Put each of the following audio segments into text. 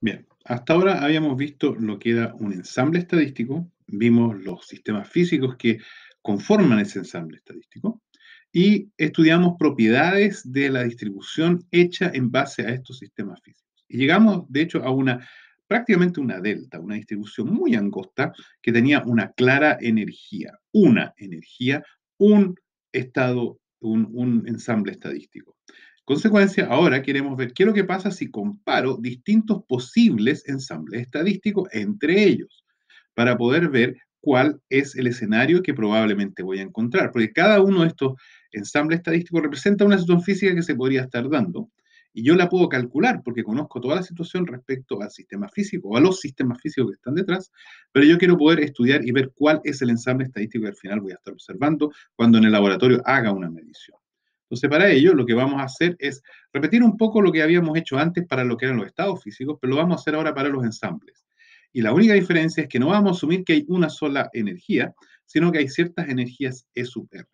Bien, hasta ahora habíamos visto lo que era un ensamble estadístico, vimos los sistemas físicos que conforman ese ensamble estadístico y estudiamos propiedades de la distribución hecha en base a estos sistemas físicos. Y llegamos, de hecho, a una prácticamente una delta, una distribución muy angosta que tenía una clara energía, una energía, un estado, un, un ensamble estadístico. Consecuencia, ahora queremos ver qué es lo que pasa si comparo distintos posibles ensambles estadísticos entre ellos, para poder ver cuál es el escenario que probablemente voy a encontrar, porque cada uno de estos ensambles estadísticos representa una situación física que se podría estar dando, y yo la puedo calcular porque conozco toda la situación respecto al sistema físico o a los sistemas físicos que están detrás, pero yo quiero poder estudiar y ver cuál es el ensamble estadístico que al final voy a estar observando cuando en el laboratorio haga una medición. Entonces, para ello, lo que vamos a hacer es repetir un poco lo que habíamos hecho antes para lo que eran los estados físicos, pero lo vamos a hacer ahora para los ensambles. Y la única diferencia es que no vamos a asumir que hay una sola energía, sino que hay ciertas energías E sub R.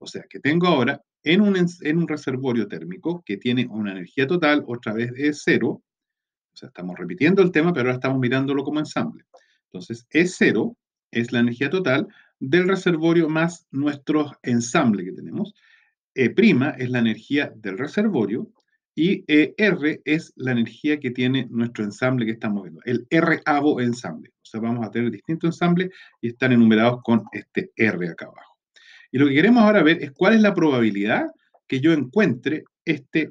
O sea, que tengo ahora en un, en un reservorio térmico que tiene una energía total, otra vez E0. O sea, estamos repitiendo el tema, pero ahora estamos mirándolo como ensamble. Entonces, E0 es la energía total del reservorio más nuestro ensamble que tenemos. E' es la energía del reservorio y e R es la energía que tiene nuestro ensamble que estamos viendo, el r ensamble. O sea, vamos a tener distintos ensambles y están enumerados con este R acá abajo. Y lo que queremos ahora ver es cuál es la probabilidad que yo encuentre este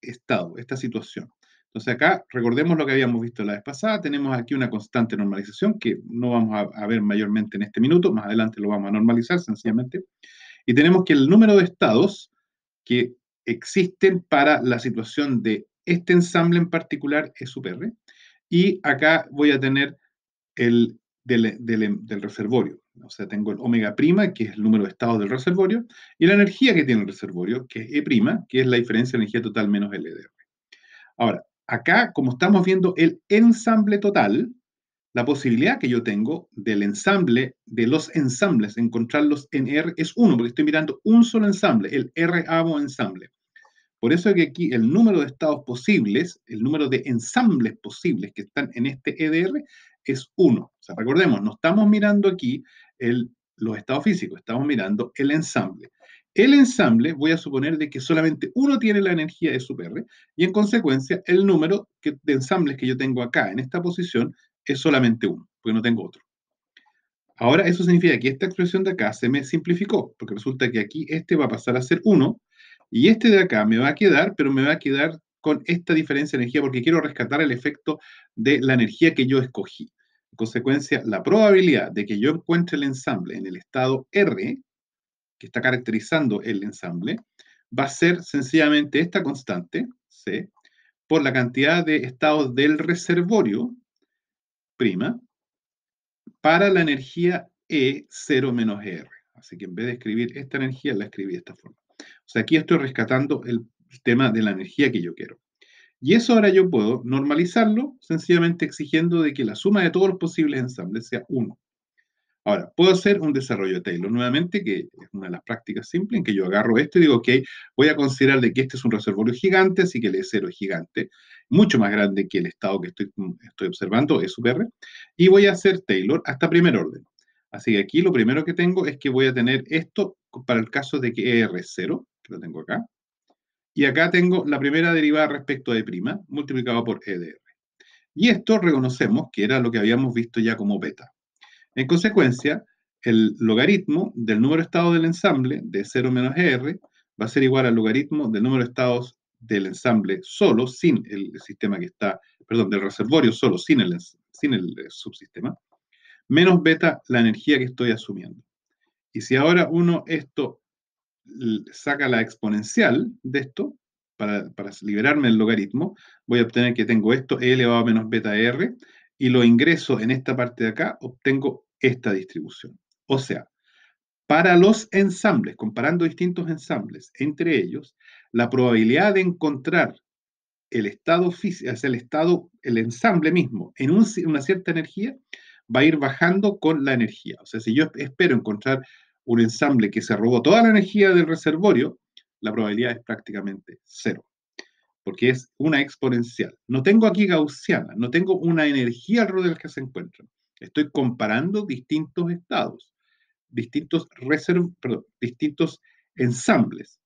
estado, esta situación. Entonces acá recordemos lo que habíamos visto la vez pasada, tenemos aquí una constante normalización que no vamos a ver mayormente en este minuto, más adelante lo vamos a normalizar sencillamente. Y tenemos que el número de estados que existen para la situación de este ensamble en particular es super Y acá voy a tener el del, del, del, reservorio. O sea, tengo el omega prima, que es el número de estados del reservorio, y la energía que tiene el reservorio, que es E prima, que es la diferencia de energía total menos LDR. Ahora, acá, como estamos viendo el ensamble total, la posibilidad que yo tengo del ensamble, de los ensambles, encontrarlos en R es 1, porque estoy mirando un solo ensamble, el r ensamble. Por eso es que aquí el número de estados posibles, el número de ensambles posibles que están en este EDR es 1. O sea, recordemos, no estamos mirando aquí el, los estados físicos, estamos mirando el ensamble. El ensamble, voy a suponer de que solamente uno tiene la energía de su R, y en consecuencia el número de ensambles que yo tengo acá en esta posición es solamente uno, porque no tengo otro. Ahora, eso significa que esta expresión de acá se me simplificó, porque resulta que aquí este va a pasar a ser 1, y este de acá me va a quedar, pero me va a quedar con esta diferencia de energía, porque quiero rescatar el efecto de la energía que yo escogí. En consecuencia, la probabilidad de que yo encuentre el ensamble en el estado R, que está caracterizando el ensamble, va a ser sencillamente esta constante, C, por la cantidad de estados del reservorio, prima, para la energía E0 menos R. Así que en vez de escribir esta energía, la escribí de esta forma. O sea, aquí estoy rescatando el tema de la energía que yo quiero. Y eso ahora yo puedo normalizarlo sencillamente exigiendo de que la suma de todos los posibles ensambles sea 1. Ahora, puedo hacer un desarrollo de Taylor nuevamente, que es una de las prácticas simples, en que yo agarro esto y digo, ok, voy a considerar de que este es un reservorio gigante, así que el E0 es gigante, mucho más grande que el estado que estoy, mm, observando, E sub R, y voy a hacer Taylor hasta primer orden. Así que aquí lo primero que tengo es que voy a tener esto para el caso de que ER es 0, que lo tengo acá, y acá tengo la primera derivada respecto de prima, multiplicado por E Y esto reconocemos que era lo que habíamos visto ya como beta. En consecuencia, el logaritmo del número de estados del ensamble de 0 menos R va a ser igual al logaritmo del número de estados del ensamble solo, sin el sistema que está, perdón, del reservorio solo, sin el, eh, subsistema, menos beta la energía que estoy asumiendo. Y si ahora uno esto saca la exponencial de esto, para, liberarme del logaritmo, voy a obtener que tengo esto e elevado a menos beta r, y lo ingreso en esta parte de acá, obtengo esta distribución. O sea, para los ensambles, comparando distintos ensambles entre ellos, la probabilidad de encontrar el estado físico, el estado, el ensamble mismo, en una cierta energía, va a ir bajando con la energía. O sea, si yo espero encontrar un ensamble que se robó toda la energía del reservorio, la probabilidad es prácticamente cero, porque es una exponencial. No tengo aquí gaussiana, no tengo una energía alrededor la que se encuentran. Estoy comparando distintos estados, distintos, reserv, distintos ensambles.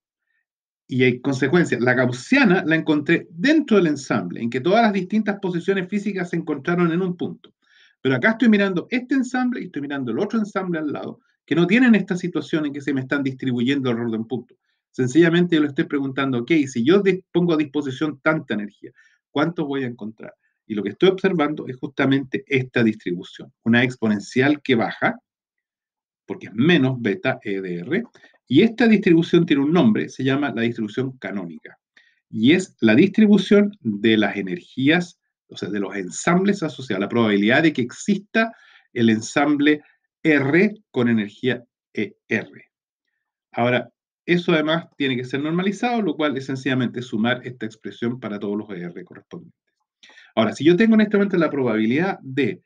Y hay consecuencias. La gaussiana la encontré dentro del ensamble, en que todas las distintas posiciones físicas se encontraron en un punto. Pero acá estoy mirando este ensamble y estoy mirando el otro ensamble al lado, que no tienen esta situación en que se me están distribuyendo el un punto. Sencillamente yo le estoy preguntando, ok, si yo pongo a disposición tanta energía, ¿cuánto voy a encontrar? Y lo que estoy observando es justamente esta distribución, una exponencial que baja, porque es menos beta EDR, y esta distribución tiene un nombre, se llama la distribución canónica, y es la distribución de las energías, o sea, de los ensambles asociados, la probabilidad de que exista el ensamble R con energía ER. Ahora, eso además tiene que ser normalizado, lo cual es sencillamente sumar esta expresión para todos los ER correspondientes. Ahora, si yo tengo en este momento la probabilidad de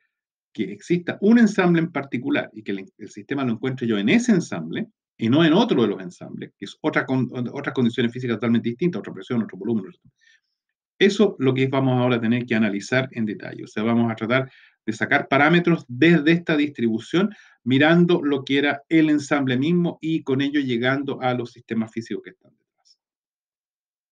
que exista un ensamble en particular y que el, sistema lo encuentre yo en ese ensamble y no en otro de los ensambles, que es otra otras condiciones físicas totalmente distintas, otra presión, otro volumen. Eso lo que vamos ahora a tener que analizar en detalle. O sea, vamos a tratar de sacar parámetros desde esta distribución, mirando lo que era el ensamble mismo y con ello llegando a los sistemas físicos que están.